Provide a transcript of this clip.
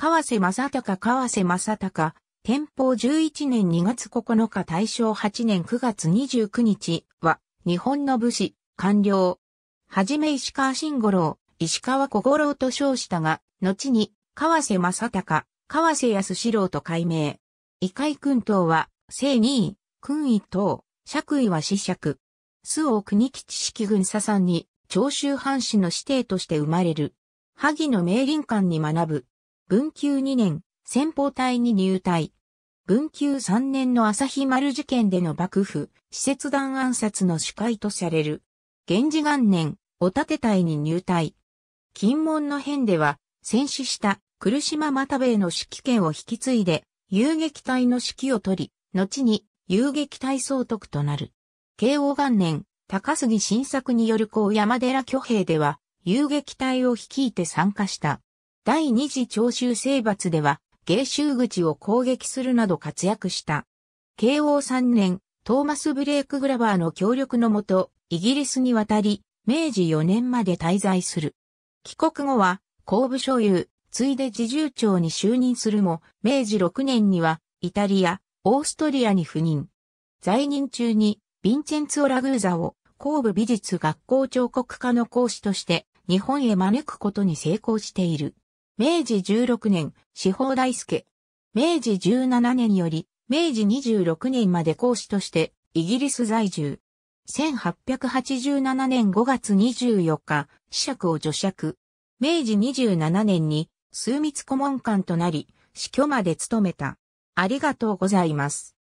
河瀬正隆河瀬正隆、天保11年2月9日大正8年9月29日は、日本の武士、官僚。はじめ石川慎五郎、石川小五郎と称したが、後に、河瀬正隆、河瀬康四郎と改名。異界君等は、正二位、君位等、爵位は四爵。周王国吉式軍佐さんに、長州藩士の指定として生まれる。萩の名林館に学ぶ。文久2年、先方隊に入隊。文久3年の朝日丸事件での幕府、施設弾暗殺の主会とされる。源氏元年、お立隊に入隊。金門の変では、戦死した来島又兵衛の指揮権を引き継いで、遊撃隊の指揮を取り、後に遊撃隊総督となる。慶応元年、高杉晋作による高山寺挙兵では、遊撃隊を率いて参加した。第二次長州征伐では、芸州口を攻撃するなど活躍した。慶応3年、トーマス・ブレイク・グラバーの協力のもと、イギリスに渡り、明治4年まで滞在する。帰国後は、公部所有、ついで自重長に就任するも、明治6年には、イタリア、オーストリアに赴任。在任中に、ヴィンチェンツオ・ラグーザを、神部美術学校彫刻家の講師として、日本へ招くことに成功している。明治16年、司法大輔。明治17年より、明治26年まで講師として、イギリス在住。1887年5月24日、死釈を除釈。明治27年に、枢密顧問官となり、死去まで務めた。ありがとうございます。